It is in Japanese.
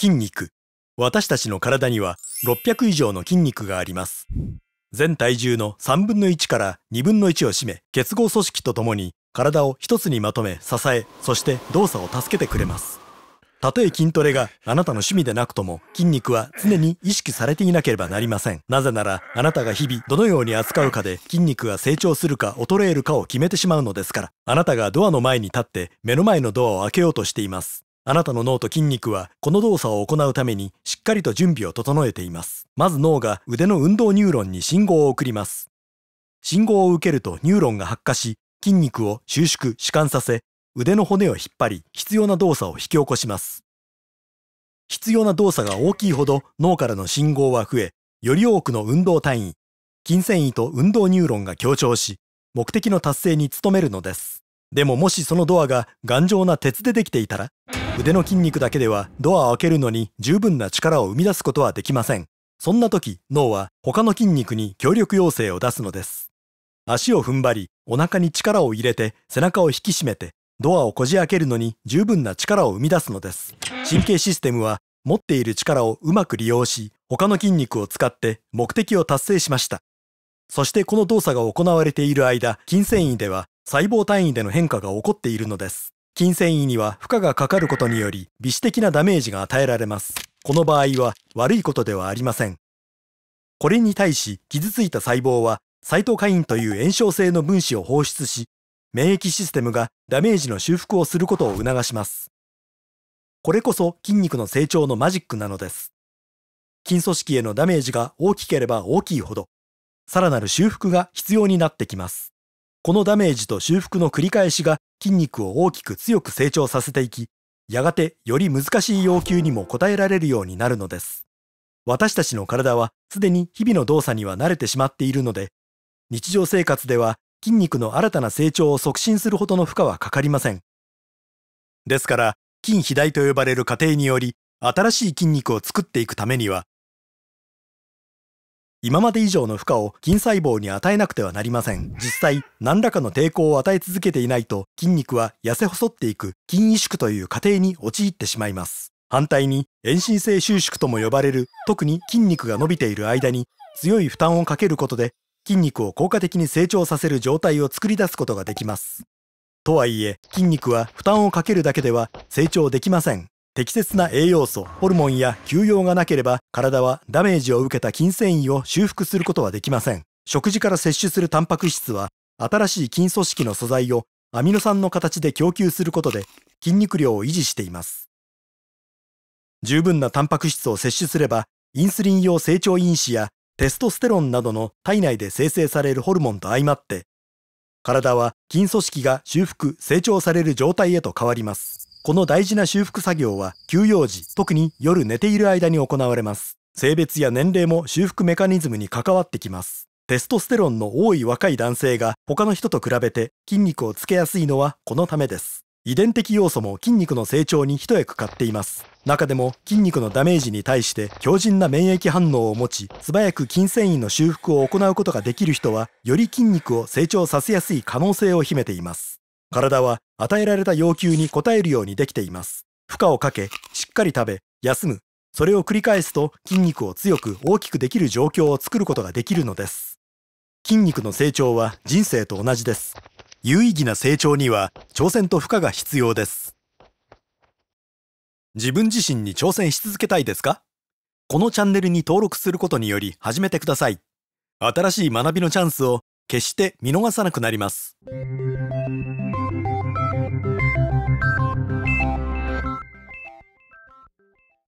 筋肉私たちの体には600以上の筋肉があります全体重の3分の1から2分の1を占め結合組織とともに体を一つにまとめ支えそして動作を助けてくれますたとえ筋トレがあなたの趣味でなくとも筋肉は常に意識されていなければなりません。なぜならあなたが日々どのように扱うかで筋肉が成長するか衰えるかを決めてしまうのですから、あなたがドアの前に立って目の前のドアを開けようとしています。あなたの脳と筋肉はこの動作を行うためにしっかりと準備を整えています。まず脳が腕の運動ニューロンに信号を送ります。信号を受けるとニューロンが発火し、筋肉を収縮、弛緩させ、腕の骨を引っ張り、必要な動作を引き起こします。必要な動作が大きいほど脳からの信号は増え、より多くの運動単位、筋繊維と運動ニューロンが協調し、目的の達成に努めるのです。でももしそのドアが頑丈な鉄でできていたら腕の筋肉だけではドアを開けるのに十分な力を生み出すことはできません。そんな時、脳は他の筋肉に協力要請を出すのです。足を踏ん張り、お腹に力を入れて背中を引き締めて、ドアをこじ開けるのに十分な力を生み出すのです。神経システムは持っている力をうまく利用し、他の筋肉を使って目的を達成しました。そしてこの動作が行われている間、筋繊維では細胞単位での変化が起こっているのです。筋繊維には負荷がかかることにより微視的なダメージが与えられます。この場合は悪いことではありません。これに対し傷ついた細胞はサイトカインという炎症性の分子を放出し、免疫システムがダメージの修復をすることを促します。これこそ筋肉の成長のマジックなのです。筋組織へのダメージが大きければ大きいほど、さらなる修復が必要になってきます。このダメージと修復の繰り返しが筋肉を大きく強く成長させていき、やがてより難しい要求にも応えられるようになるのです。私たちの体はすでに日々の動作には慣れてしまっているので、日常生活では筋肉の新たな成長を促進するほどの負荷はかかりません。ですから、筋肥大と呼ばれる過程により、新しい筋肉を作っていくためには、今まで以上の負荷を筋細胞に与えなくてはなりません。実際、何らかの抵抗を与え続けていないと筋肉は痩せ細っていく筋萎縮という過程に陥ってしまいます。反対に遠心性収縮とも呼ばれる特に筋肉が伸びている間に強い負担をかけることで筋肉を効果的に成長させる状態を作り出すことができます。とはいえ筋肉は負担をかけるだけでは成長できません。適切な栄養素、ホルモンや休養がなければ、体はダメージを受けた筋繊維を修復することはできません。食事から摂取するタンパク質は、新しい筋組織の素材をアミノ酸の形で供給することで、筋肉量を維持しています。十分なタンパク質を摂取すれば、インスリン用成長因子やテストステロンなどの体内で生成されるホルモンと相まって、体は筋組織が修復・成長される状態へと変わります。この大事な修復作業は休養時、特に夜寝ている間に行われます。性別や年齢も修復メカニズムに関わってきます。テストステロンの多い若い男性が他の人と比べて筋肉をつけやすいのはこのためです。遺伝的要素も筋肉の成長に一役買っています。中でも筋肉のダメージに対して強靭な免疫反応を持ち、素早く筋繊維の修復を行うことができる人は、より筋肉を成長させやすい可能性を秘めています。体は与えられた要求に応えるようにできています。負荷をかけ、しっかり食べ、休む。それを繰り返すと筋肉を強く大きくできる状況を作ることができるのです。筋肉の成長は人生と同じです。有意義な成長には挑戦と負荷が必要です。自分自身に挑戦し続けたいですかこのチャンネルに登録することにより始めてください。新しい学びのチャンスを決して見逃さなくなります。